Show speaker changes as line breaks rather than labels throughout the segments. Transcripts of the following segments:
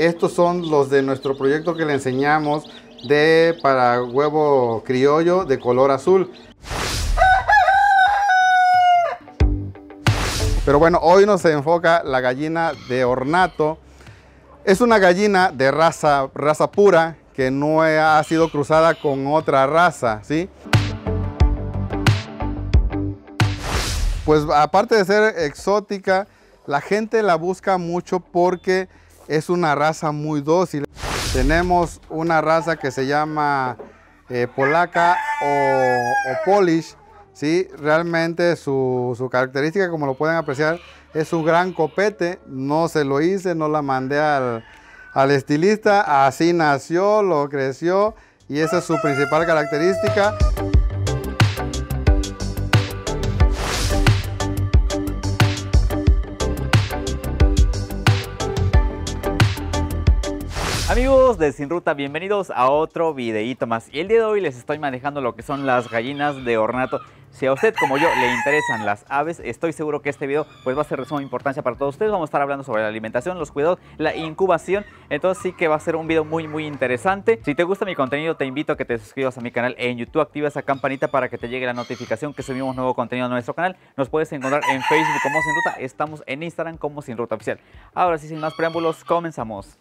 Estos son los de nuestro proyecto que le enseñamos de para huevo criollo de color azul. Pero bueno, hoy nos enfoca la gallina de ornato. Es una gallina de raza, raza pura que no ha sido cruzada con otra raza, ¿sí? Pues aparte de ser exótica, la gente la busca mucho porque es una raza muy dócil. Tenemos una raza que se llama eh, polaca o, polish, Realmente su, característica, como lo pueden apreciar, es un gran copete. No se lo hice, no la mandé al, al estilista. Así nació, lo creció y esa es su principal característica.
amigos de Sin Ruta, bienvenidos a otro videíto más. Y el día de hoy les estoy manejando lo que son las gallinas de ornato. Si a usted como yo le interesan las aves, estoy seguro que este video pues va a ser de suma importancia para todos ustedes. Vamos a estar hablando sobre la alimentación, los cuidados, la incubación. Entonces sí que va a ser un video muy muy interesante. Si te gusta mi contenido, te invito a que te suscribas a mi canal en YouTube, activa esa campanita para que te llegue la notificación que subimos nuevo contenido a nuestro canal. Nos puedes encontrar en Facebook como Sin Ruta, estamos en Instagram como Sin Ruta Oficial. Ahora sí, sin más preámbulos, comenzamos.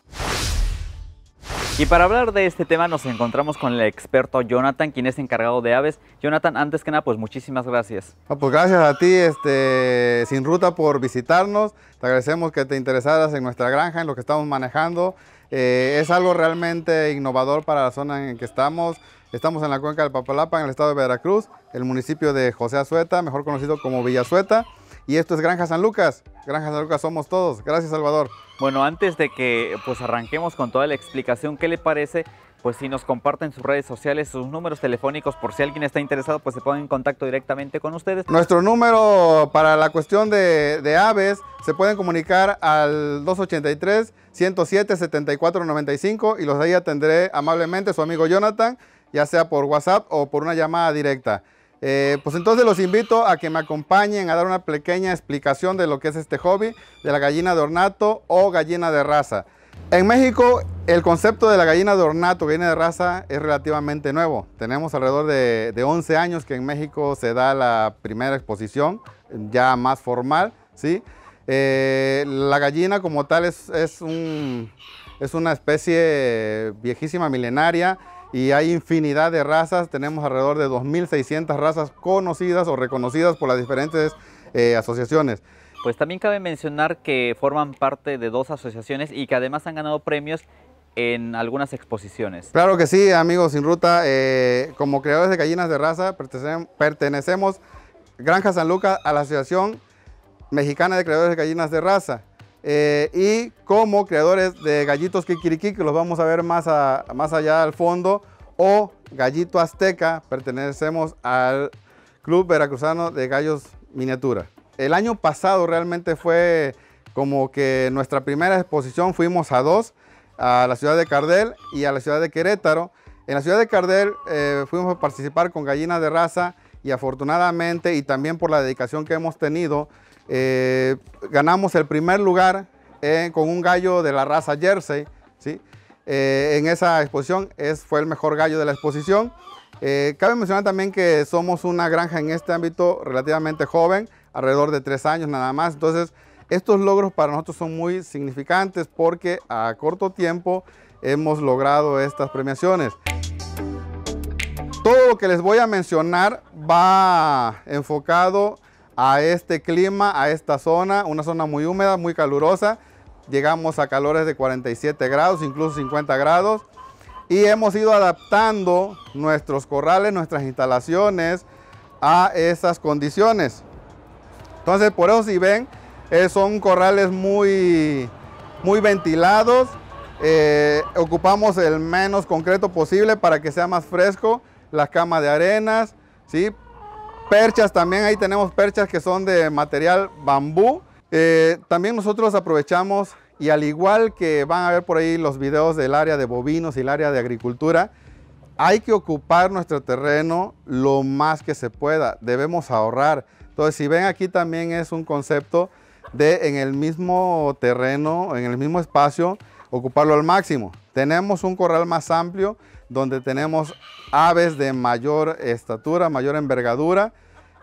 Y para hablar de este tema nos encontramos con el experto Jonathan, quien es encargado de aves. Jonathan, antes que nada, pues muchísimas gracias.
Ah, pues gracias a ti, este, Sin Ruta, por visitarnos. Te agradecemos que te interesaras en nuestra granja, en lo que estamos manejando. Eh, es algo realmente innovador para la zona en que estamos. Estamos en la cuenca del Papalapa, en el estado de Veracruz, el municipio de José Azueta, mejor conocido como Villazueta. Y esto es Granja San Lucas. Granja San Lucas somos todos. Gracias, Salvador.
Bueno, antes de que pues arranquemos con toda la explicación, ¿qué le parece? Pues si nos comparten sus redes sociales, sus números telefónicos, por si alguien está interesado, pues se ponga en contacto directamente con ustedes.
Nuestro número para la cuestión de, aves se pueden comunicar al 283-107-7495 y los de ahí atendré amablemente su amigo Jonathan, ya sea por WhatsApp o por una llamada directa. Eh, pues entonces los invito a que me acompañen a dar una pequeña explicación de lo que es este hobby de la gallina de ornato o gallina de raza. En México el concepto de la gallina de ornato, gallina de raza, es relativamente nuevo. Tenemos alrededor de, 11 años que en México se da la primera exposición, ya más formal, ¿sí? Eh, la gallina como tal es una especie viejísima, milenaria, y hay infinidad de razas, tenemos alrededor de 2.600 razas conocidas o reconocidas por las diferentes eh, asociaciones.
Pues también cabe mencionar que forman parte de dos asociaciones y que además han ganado premios en algunas exposiciones.
Claro que sí, amigos sin ruta, eh, como creadores de gallinas de raza pertenecemos, pertenecemos Granja San Lucas a la Asociación Mexicana de Creadores de Gallinas de Raza eh, y como creadores de gallitos kikiriki, que los vamos a ver más, más allá al fondo, o gallito azteca, pertenecemos al Club Veracruzano de Gallos Miniatura. El año pasado realmente fue como que nuestra primera exposición, fuimos a dos, a la ciudad de Cardel y a la ciudad de Querétaro. En la ciudad de Cardel eh, fuimos a participar con gallinas de raza y afortunadamente y también por la dedicación que hemos tenido, eh, ganamos el primer lugar eh, con un gallo de la raza Jersey, ¿sí? Eh, en esa exposición es, fue el mejor gallo de la exposición. cabe mencionar también que somos una granja en este ámbito relativamente joven, alrededor de tres años nada más, entonces estos logros para nosotros son muy significantes porque a corto tiempo hemos logrado estas premiaciones. Todo lo que les voy a mencionar va enfocado a este clima, a esta zona, una zona muy húmeda, muy calurosa. Llegamos a calores de 47 grados, incluso 50 grados. Y hemos ido adaptando nuestros corrales, nuestras instalaciones a esas condiciones. Entonces, por eso si ven, eh, son corrales muy, muy ventilados. Eh, ocupamos el menos concreto posible para que sea más fresco. Las camas de arenas, ¿sí? Perchas también, ahí tenemos perchas que son de material bambú. Eh, también nosotros aprovechamos y al igual que van a ver por ahí los videos del área de bovinos y el área de agricultura, hay que ocupar nuestro terreno lo más que se pueda, debemos ahorrar. Entonces, si ven aquí también es un concepto de en el mismo terreno, en el mismo espacio, ocuparlo al máximo. Tenemos un corral más amplio, donde tenemos aves de mayor estatura, mayor envergadura.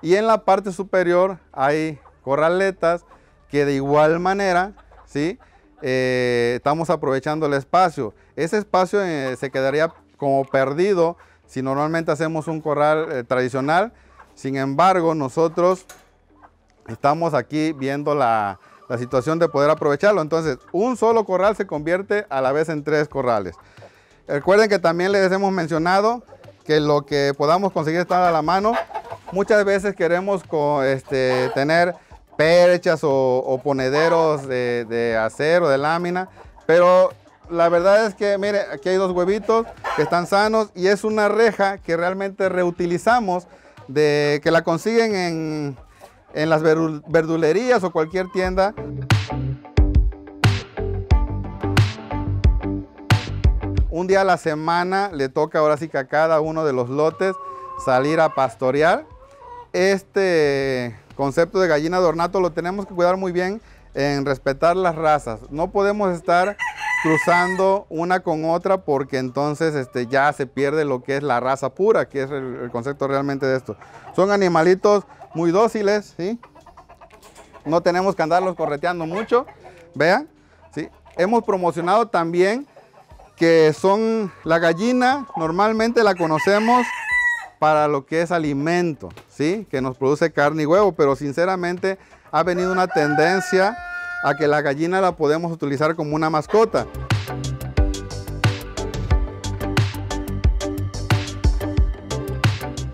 Y en la parte superior hay corraletas que de igual manera, ¿sí? Eh, estamos aprovechando el espacio. Ese espacio eh, se quedaría como perdido si normalmente hacemos un corral eh, tradicional. Sin embargo, nosotros estamos aquí viendo la situación de poder aprovecharlo. Entonces, un solo corral se convierte a la vez en tres corrales. Recuerden que también les hemos mencionado que lo que podamos conseguir está a la mano. Muchas veces queremos este, tener perchas o, ponederos de, acero, de lámina, pero la verdad es que, mire, aquí hay dos huevitos que están sanos y es una reja que realmente reutilizamos, de, que la consiguen en las verdulerías o cualquier tienda. Un día a la semana le toca ahora sí que a cada uno de los lotes salir a pastorear. Este concepto de gallina de lo tenemos que cuidar muy bien en respetar las razas. No podemos estar cruzando una con otra porque entonces este, ya se pierde lo que es la raza pura, que es el, concepto realmente de esto. Son animalitos muy dóciles, ¿sí? No tenemos que andarlos correteando mucho, vean, ¿sí? Hemos promocionado también que son la gallina, normalmente la conocemos para lo que es alimento, ¿sí? Que nos produce carne y huevo, pero sinceramente ha venido una tendencia a que la gallina la podemos utilizar como una mascota.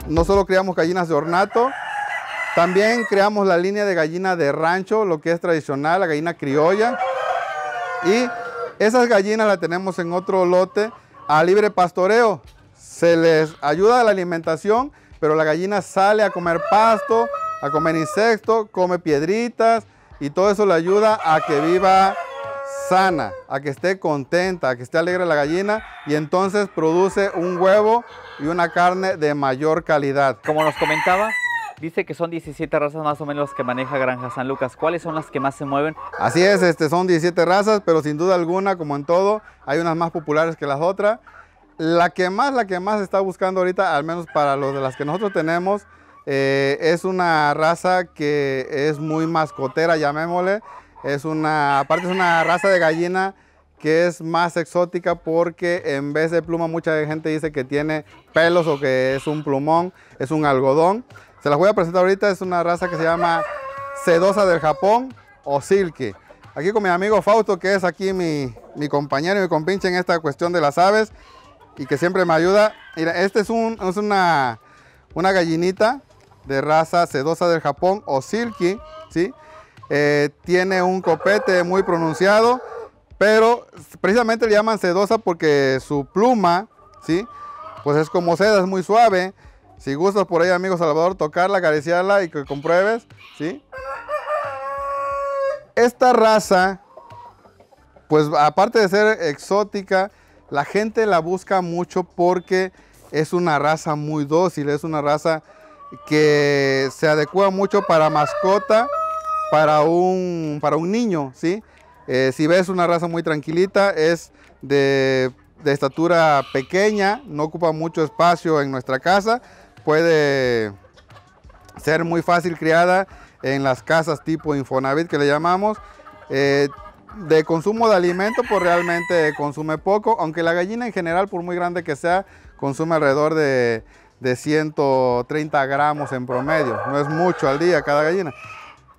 No solo creamos gallinas de ornato, también creamos la línea de gallina de rancho, lo que es tradicional, la gallina criolla. Y esas gallinas las tenemos en otro lote a libre pastoreo. Se les ayuda a la alimentación, pero la gallina sale a comer pasto, a comer insectos, come piedritas y todo eso le ayuda a que viva sana, a que esté contenta, a que esté alegre la gallina y entonces produce un huevo y una carne
de mayor calidad. Como nos comentaba, Dice que son 17 razas más o menos las que maneja Granja San Lucas. ¿Cuáles son las que más se mueven?
Así es, este, son 17 razas, pero sin duda alguna, como en todo, hay unas más populares que las otras. La que más, la que más está buscando ahorita, al menos para los de las que nosotros tenemos, eh, es una raza que es muy mascotera, llamémosle. Es una, aparte es una raza de gallina que es más exótica porque en vez de pluma mucha gente dice que tiene pelos o que es un plumón, es un algodón. Se las voy a presentar ahorita, es una raza que se llama Sedosa del Japón o Silke. Aquí con mi amigo Fausto, que es aquí mi, compañero y mi compinche en esta cuestión de las aves y que siempre me ayuda. Mira, esta es, una, gallinita de raza sedosa del Japón o Silky, ¿sí? Eh, tiene un copete muy pronunciado, pero precisamente le llaman sedosa porque su pluma, ¿sí? Pues es como seda, es muy suave. Si gustas por ahí, amigo Salvador, tocarla, acariciarla y que compruebes, ¿sí? Esta raza, pues aparte de ser exótica, la gente la busca mucho porque es una raza muy dócil, es una raza que se adecua mucho para mascota, para un, para un niño, ¿sí? Eh, si ves una raza muy tranquilita, es de, de estatura pequeña, no ocupa mucho espacio en nuestra casa, puede ser muy fácil criada en las casas tipo Infonavit que le llamamos. Eh, de consumo de alimento, pues realmente consume poco, aunque la gallina en general, por muy grande que sea, consume alrededor de, 130 gramos en promedio. No es mucho al día cada gallina.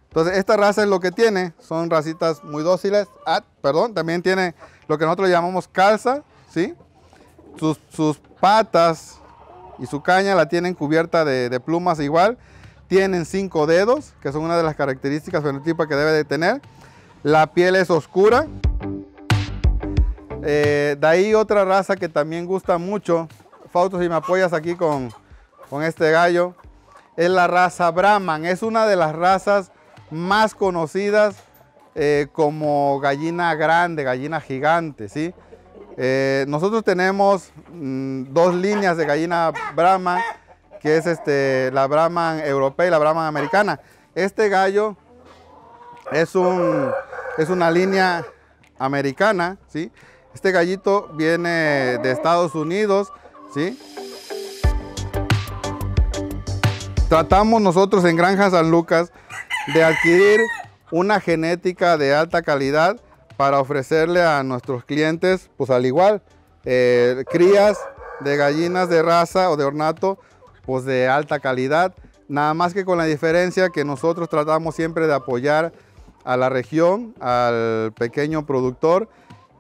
Entonces, esta raza es lo que tiene, son racitas muy dóciles. Ah, perdón, también tiene lo que nosotros llamamos calza, ¿sí? Sus, sus patas y su caña la tienen cubierta de, plumas igual. Tienen cinco dedos, que son una de las características fenotipas que debe de tener. La piel es oscura. Eh, de ahí otra raza que también gusta mucho, Fausto, si me apoyas aquí con, este gallo, es la raza Brahman. Es una de las razas más conocidas eh, como gallina grande, gallina gigante, ¿sí? Eh, nosotros tenemos mm, dos líneas de gallina Brahman, que es este, la Brahman europea y la Brahman americana. Este gallo es, una línea americana, ¿sí? Este gallito viene de Estados Unidos, ¿sí? Tratamos nosotros en Granja San Lucas de adquirir una genética de alta calidad para ofrecerle a nuestros clientes, pues al igual, eh, crías de gallinas de raza o de ornato, pues de alta calidad, nada más que con la diferencia que nosotros tratamos siempre de apoyar a la región, al pequeño productor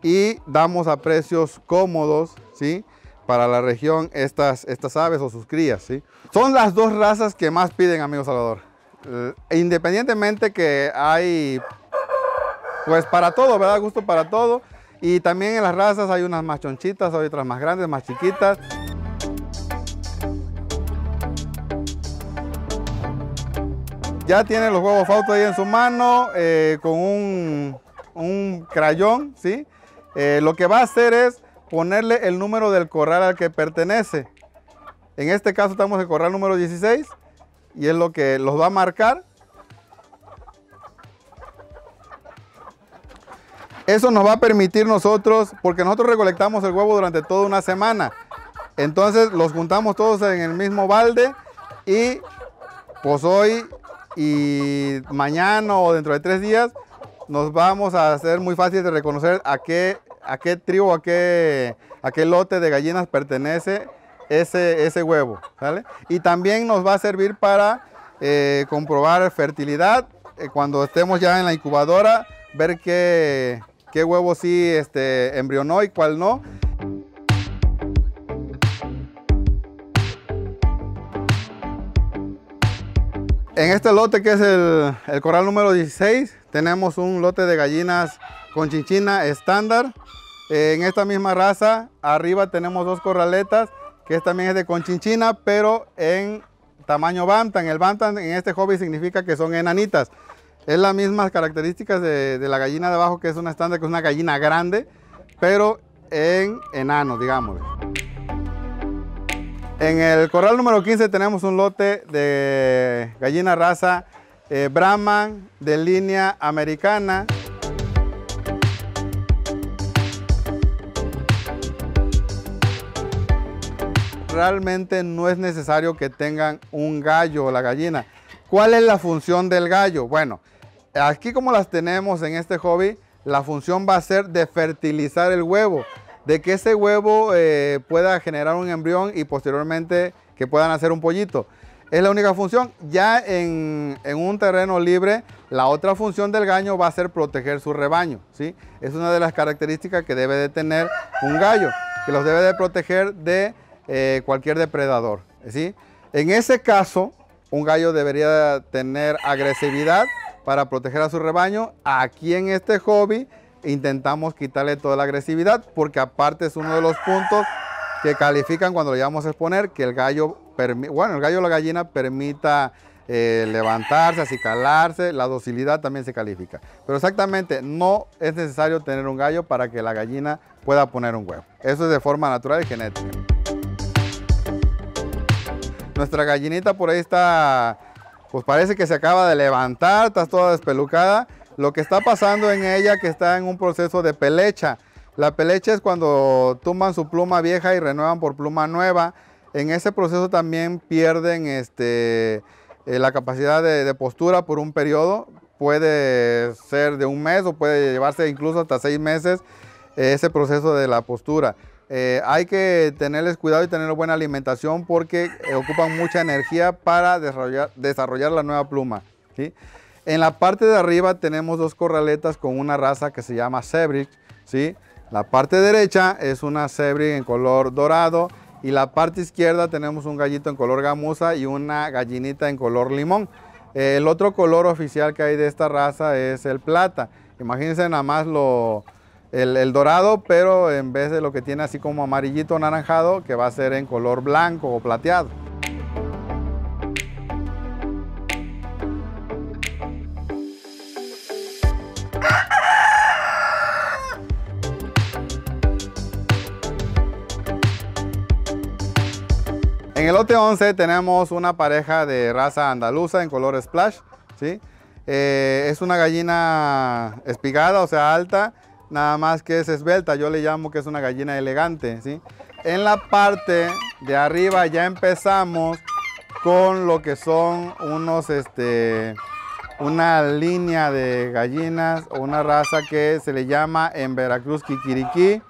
y damos a precios cómodos, ¿sí? Para la región estas, estas aves o sus crías, ¿sí? Son las dos razas que más piden, amigo Salvador. Eh, independientemente que hay pues para todo, ¿verdad? Gusto para todo. Y también en las razas hay unas más chonchitas, hay otras más grandes, más chiquitas. Ya tiene los huevos Fausto ahí en su mano eh, con un, crayón, ¿sí? Eh, lo que va a hacer es ponerle el número del corral al que pertenece. En este caso estamos en corral número 16 y es lo que los va a marcar Eso nos va a permitir nosotros, porque nosotros recolectamos el huevo durante toda una semana. Entonces los juntamos todos en el mismo balde y pues hoy y mañana o dentro de tres días nos vamos a hacer muy fácil de reconocer a qué, a qué tribu, a qué, a qué lote de gallinas pertenece ese, ese huevo. Y también nos va a servir para eh, comprobar fertilidad. Eh, cuando estemos ya en la incubadora, ver qué, qué huevo sí este, embrionó y cuál no. En este lote que es el, coral corral número 16 tenemos un lote de gallinas con chinchina estándar. en esta misma raza arriba tenemos dos corraletas que también es de con chinchina pero en tamaño bantan. El bantan en este hobby significa que son enanitas. Es las mismas características de, la gallina de abajo, que es una estándar, que es una gallina grande, pero en enano, digamos. En el corral número 15 tenemos un lote de gallina raza eh, Brahman de línea americana. Realmente no es necesario que tengan un gallo o la gallina. ¿Cuál es la función del gallo? Bueno, Aquí como las tenemos en este hobby, la función va a ser de fertilizar el huevo, de que ese huevo eh, pueda generar un embrión y posteriormente que puedan hacer un pollito. Es la única función. Ya en, un terreno libre, la otra función del gallo va a ser proteger su rebaño. ¿sí? Es una de las características que debe de tener un gallo, que los debe de proteger de eh, cualquier depredador. ¿sí? En ese caso, un gallo debería tener agresividad para proteger a su rebaño. Aquí en este hobby intentamos quitarle toda la agresividad porque aparte es uno de los puntos que califican cuando le llevamos a exponer, que el gallo, bueno, el gallo o la gallina permita eh, levantarse, acicalarse, la docilidad también se califica. Pero exactamente, no es necesario tener un gallo para que la gallina pueda poner un huevo. Eso es de forma natural y genética. Nuestra gallinita por ahí está pues parece que se acaba de levantar, está toda despelucada. Lo que está pasando en ella que está en un proceso de pelecha. La pelecha es cuando tumban su pluma vieja y renuevan por pluma nueva. En ese proceso también pierden este, eh, la capacidad de, postura por un periodo. Puede ser de un mes o puede llevarse incluso hasta seis meses eh, ese proceso de la postura. Eh, hay que tenerles cuidado y tener buena alimentación porque eh, ocupan mucha energía para desarrollar, la nueva pluma. En la parte de arriba tenemos dos corraletas con una raza que se llama Sebrich. La parte derecha es una Sebrich en color dorado y la parte izquierda tenemos un gallito en color gamuza y una gallinita en color limón. Eh, el otro color oficial que hay de esta raza es el plata. Imagínense nada más lo, el, dorado, pero en vez de lo que tiene así como amarillito naranjado que va a ser en color blanco o plateado. En el lote 11 tenemos una pareja de raza andaluza en color splash, eh, es una gallina espigada, o sea, alta, nada más que es esbelta, yo le llamo que es una gallina elegante, ¿sí? En la parte de arriba ya empezamos con lo que son unos, este, una línea de gallinas o una raza que se le llama en Veracruz Kikiriki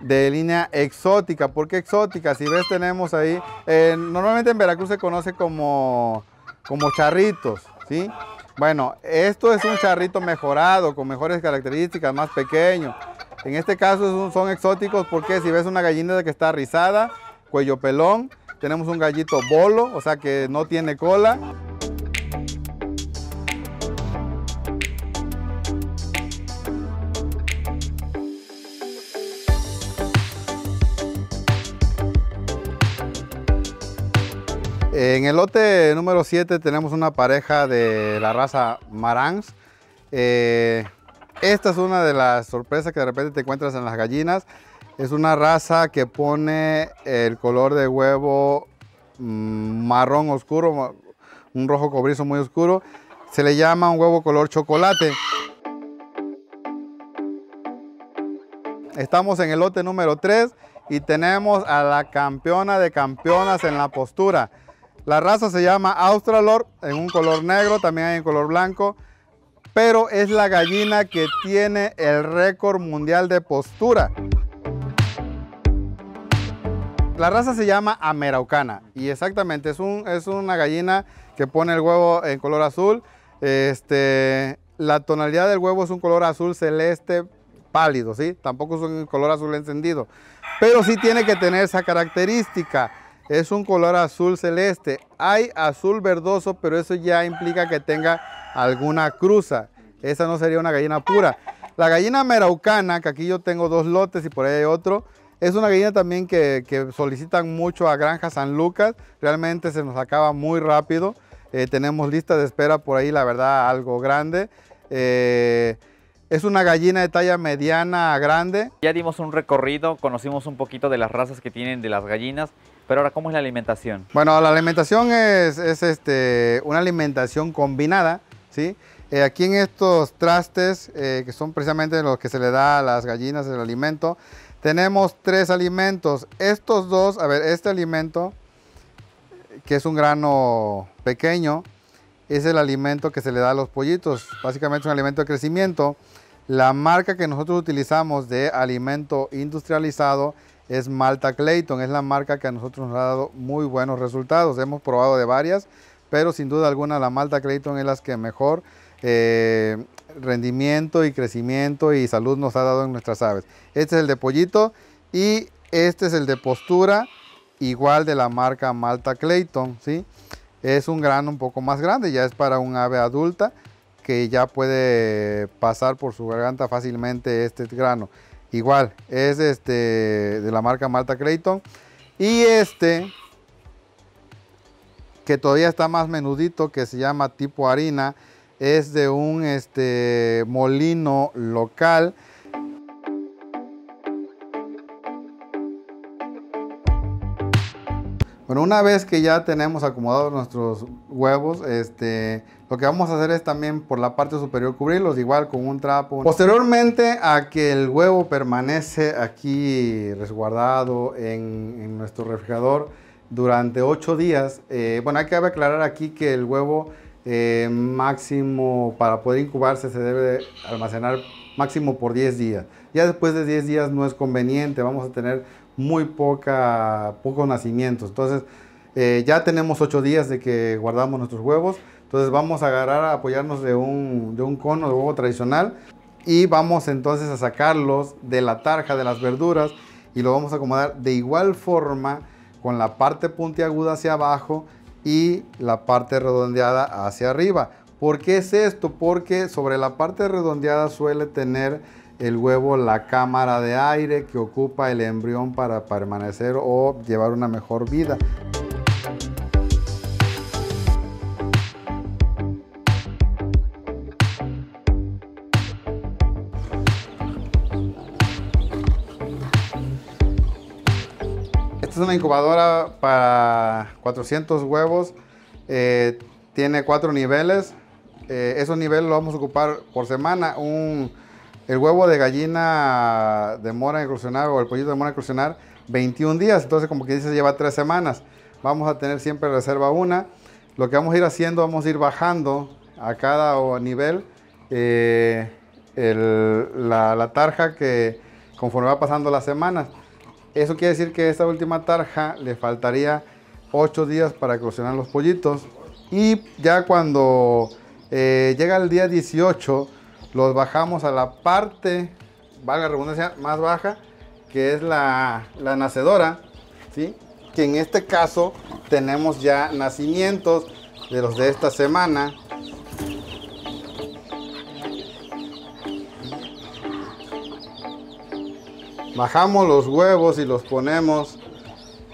de línea exótica. ¿Por qué exótica? Si ves tenemos ahí, eh, normalmente en Veracruz se conoce como, como charritos, ¿sí? Bueno, esto es un charrito mejorado, con mejores características, más pequeño. En este caso son exóticos porque si ves una gallina que está rizada, cuello pelón, tenemos un gallito bolo, o sea que no tiene cola. En el lote número 7 tenemos una pareja de la raza Marans. Eh, esta es una de las sorpresas que de repente te encuentras en las gallinas. Es una raza que pone el color de huevo mm, marrón oscuro, un rojo cobrizo muy oscuro. Se le llama un huevo color chocolate. Estamos en el lote número 3 y tenemos a la campeona de campeonas en la postura. La raza se llama Australor en un color negro, también hay en color blanco, pero es la gallina que tiene el récord mundial de postura. La raza se llama Ameraucana y exactamente es, un, es una gallina que pone el huevo en color azul. Este, la tonalidad del huevo es un color azul celeste pálido, ¿sí? Tampoco es un color azul encendido. Pero sí tiene que tener esa característica es un color azul celeste. Hay azul verdoso, pero eso ya implica que tenga alguna cruza. Esa no sería una gallina pura. La gallina meraucana, que aquí yo tengo dos lotes y por ahí hay otro, es una gallina también que, solicitan mucho a Granja San Lucas. Realmente se nos acaba muy rápido. Eh, tenemos lista de espera por ahí, la verdad, algo grande.
Eh,
es una gallina de talla mediana a grande.
Ya dimos un recorrido, conocimos un poquito de las razas que tienen de las gallinas. Pero ahora, ¿cómo es la alimentación?
Bueno, la alimentación es, este, una alimentación combinada, ¿sí? Eh, aquí en estos trastes, eh, que son precisamente los que se le da a las gallinas el alimento, tenemos tres alimentos. Estos dos, a ver, este alimento, que es un grano pequeño, es el alimento que se le da a los pollitos. Básicamente es un alimento de crecimiento. La marca que nosotros utilizamos de alimento industrializado es Malta Clayton. Es la marca que a nosotros nos ha dado muy buenos resultados. Hemos probado de varias, pero sin duda alguna la Malta Clayton es la que mejor eh, rendimiento y crecimiento y salud nos ha dado en nuestras aves. Este es el de pollito y este es el de postura, igual de la marca Malta Clayton. ¿sí? Es un grano un poco más grande, ya es para un ave adulta que ya puede pasar por su garganta fácilmente este grano. Igual, es este de la marca Marta Creighton. Y este, que todavía está más menudito, que se llama tipo harina, es de un este, molino local Bueno, una vez que ya tenemos acomodados nuestros huevos, este, lo que vamos a hacer es también por la parte superior cubrirlos igual con un trapo. Posteriormente a que el huevo permanece aquí resguardado en, nuestro refrigerador durante 8 días, eh, bueno, hay que aclarar aquí que el huevo eh, máximo para poder incubarse se debe almacenar máximo por 10 días. Ya después de 10 días no es conveniente, vamos a tener muy poca, pocos nacimientos. Entonces, eh, ya tenemos ocho días de que guardamos nuestros huevos. Entonces, vamos a agarrar a apoyarnos de un, de un cono de huevo tradicional y vamos entonces a sacarlos de la tarja de las verduras y lo vamos a acomodar de igual forma con la parte puntiaguda hacia abajo y la parte redondeada hacia arriba. ¿Por qué es esto? Porque sobre la parte redondeada suele tener el huevo la cámara de aire que ocupa el embrión para permanecer o llevar una mejor vida. Esta es una incubadora para 400 huevos, eh, tiene cuatro niveles, eh, esos niveles lo vamos a ocupar por semana, un el huevo de gallina demora en incursionar o el pollito demora mora incursionar 21 días, entonces como que dice lleva 3 semanas. Vamos a tener siempre reserva una. Lo que vamos a ir haciendo, vamos a ir bajando a cada nivel eh, la, tarja que conforme va pasando las semanas. Eso quiere decir que esta última tarja le faltaría 8 días para eclosionar los pollitos. Y ya cuando eh, llega el día 18, los bajamos a la parte, valga la redundancia, más baja, que es la, la nacedora, ¿sí? que en este caso tenemos ya nacimientos de los de esta semana. Bajamos los huevos y los ponemos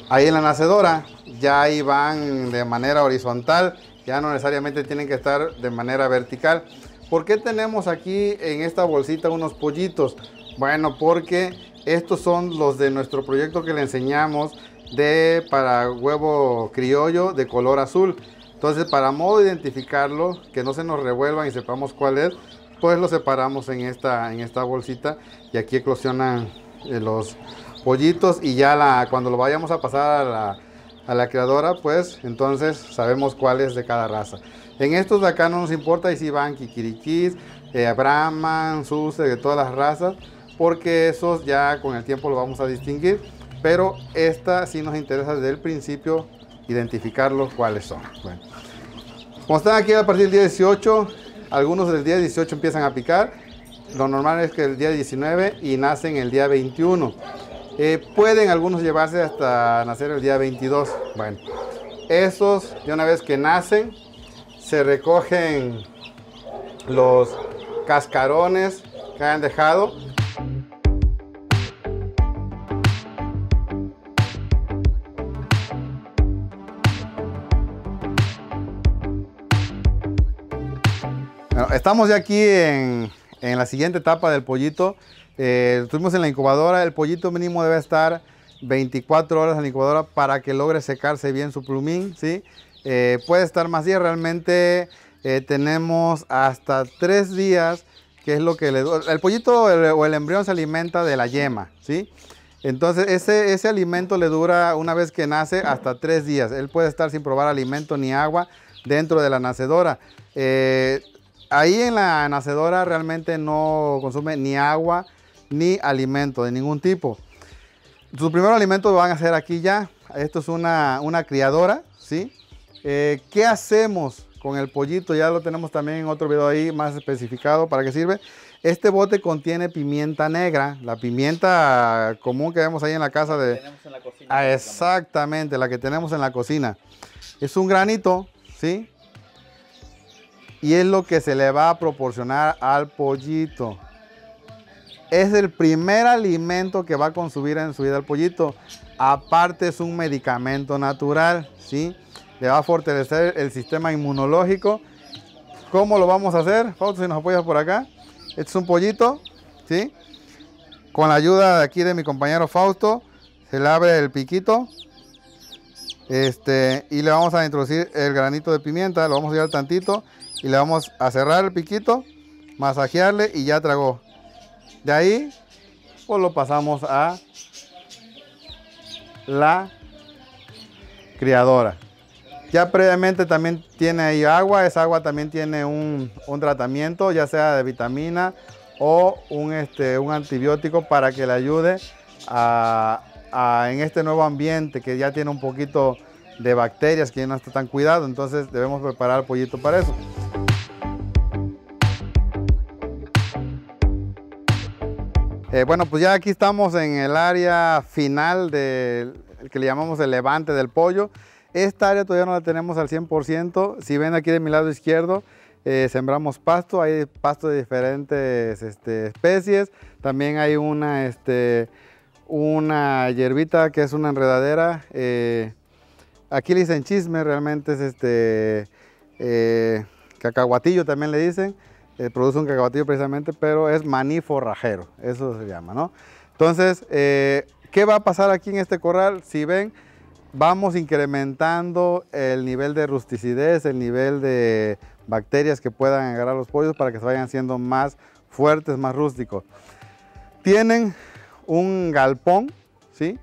ahí en la nacedora. Ya ahí van de manera horizontal, ya no necesariamente tienen que estar de manera vertical. ¿Por qué tenemos aquí en esta bolsita unos pollitos? Bueno, porque estos son los de nuestro proyecto que le enseñamos de para huevo criollo de color azul. Entonces, para modo de identificarlo, que no se nos revuelvan y sepamos cuál es, pues lo separamos en esta, en esta bolsita y aquí eclosionan eh, los pollitos y ya cuando lo vayamos a pasar a la, a la creadora, pues entonces sabemos cuál es de cada raza. En estos de acá no nos importa y si van kikirikis, eh, brahman, Suse, de todas las razas, porque esos ya con el tiempo lo vamos a distinguir. Pero esta sí nos interesa desde el principio identificarlos cuáles son. como están aquí a partir del día 18, algunos del día 18 empiezan a picar. Lo normal es que el día 19 y nacen el día 21. Eh, pueden algunos llevarse hasta nacer el día 22. Bueno, esos de una vez que nacen se recogen los cascarones que han dejado. estamos ya aquí en, la siguiente etapa del pollito. Eh, estuvimos en la incubadora. El pollito mínimo debe estar 24 horas en la incubadora para que logre secarse bien su plumín, ¿sí? Eh, puede estar más días. Realmente eh, tenemos hasta tres días, que es lo que le El pollito o el embrión se alimenta de la yema, ¿sí? Entonces, ese, alimento le dura, una vez que nace, hasta tres días. Él puede estar sin probar alimento ni agua dentro de la nacedora. Eh, ahí en la nacedora realmente no consume ni agua ni alimento de ningún tipo. Su primer alimento van a ser aquí ya. Esto es una, una criadora, ¿sí? Eh, ¿Qué hacemos con el pollito? Ya lo tenemos también en otro video ahí más especificado para qué sirve. Este bote contiene pimienta negra, la pimienta común que vemos ahí en la casa de... tenemos en la cocina. Ah, exactamente, la que tenemos en la cocina. Es un granito, ¿sí? Y es lo que se le va a proporcionar al pollito. Es el primer alimento que va a consumir en su vida el pollito. Aparte es un medicamento natural, ¿sí? sí va a fortalecer el sistema inmunológico. ¿Cómo lo vamos a hacer? Fausto, si nos apoyas por acá. Este es un pollito, ¿sí? Con la ayuda de aquí de mi compañero Fausto, se le abre el piquito. Este, y le vamos a introducir el granito de pimienta, lo vamos a llevar tantito y le vamos a cerrar el piquito, masajearle y ya tragó. De ahí, pues lo pasamos a la criadora. Ya previamente también tiene ahí agua, esa agua también tiene un, tratamiento, ya sea de vitamina o un, este, antibiótico para que le ayude a, en este nuevo ambiente que ya tiene un poquito de bacterias que ya no está tan cuidado, entonces debemos preparar el pollito para eso. Eh, bueno, pues ya aquí estamos en el área final del que le llamamos el levante del pollo. Esta área todavía no la tenemos al 100%. Si ven aquí de mi lado izquierdo, eh, sembramos pasto. Hay pasto de diferentes este, especies. También hay una, este, una hierbita que es una enredadera. Eh, aquí le dicen chisme, realmente es este eh, cacahuatillo también le dicen. produce un cacahuatillo precisamente, pero es maní forrajero, eso se llama, ¿no? Entonces, ¿qué va a pasar aquí en este corral? Si ven, vamos incrementando el nivel de rusticidad, el nivel de bacterias que puedan agarrar los pollos para que se vayan siendo más fuertes, más rústicos. Tienen un galpón, ¿sí?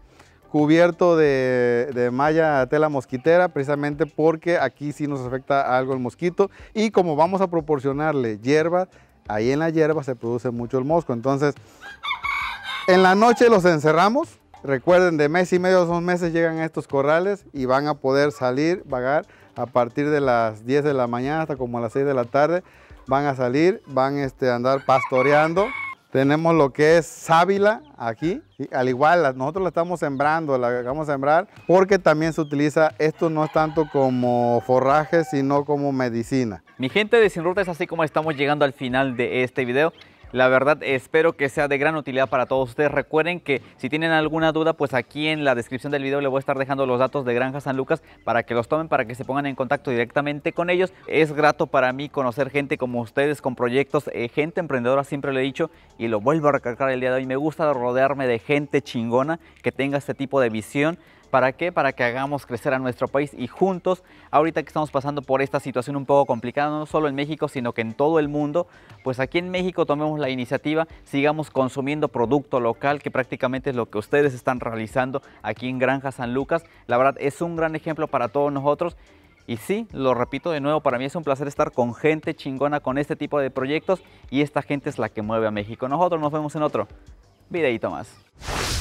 cubierto de, de, malla tela mosquitera precisamente porque aquí sí nos afecta algo el mosquito y como vamos a proporcionarle hierba, ahí en la hierba se produce mucho el mosco. Entonces, en la noche los encerramos, Recuerden, de mes y medio a dos meses llegan a estos corrales y van a poder salir, vagar a partir de las 10 de la mañana hasta como a las 6 de la tarde. Van a salir, van este, a andar pastoreando. Tenemos lo que es sábila aquí, al igual nosotros la estamos sembrando, la vamos a sembrar porque también se utiliza, esto no es tanto como forraje sino como medicina.
Mi gente de Sin Ruta es así como estamos llegando al final de este video. La verdad espero que sea de gran utilidad para todos ustedes. Recuerden que si tienen alguna duda, pues aquí en la descripción del video le voy a estar dejando los datos de Granja San Lucas para que los tomen, para que se pongan en contacto directamente con ellos. Es grato para mí conocer gente como ustedes con proyectos, eh, gente emprendedora, siempre lo he dicho y lo vuelvo a recalcar el día de hoy. Me gusta rodearme de gente chingona que tenga este tipo de visión ¿Para qué? Para que hagamos crecer a nuestro país y juntos, ahorita que estamos pasando por esta situación un poco complicada, no solo en México, sino que en todo el mundo, pues aquí en México tomemos la iniciativa, sigamos consumiendo producto local, que prácticamente es lo que ustedes están realizando aquí en Granja San Lucas. La verdad es un gran ejemplo para todos nosotros. Y sí, lo repito de nuevo, para mí es un placer estar con gente chingona con este tipo de proyectos y esta gente es la que mueve a México. Nosotros nos vemos en otro videito más.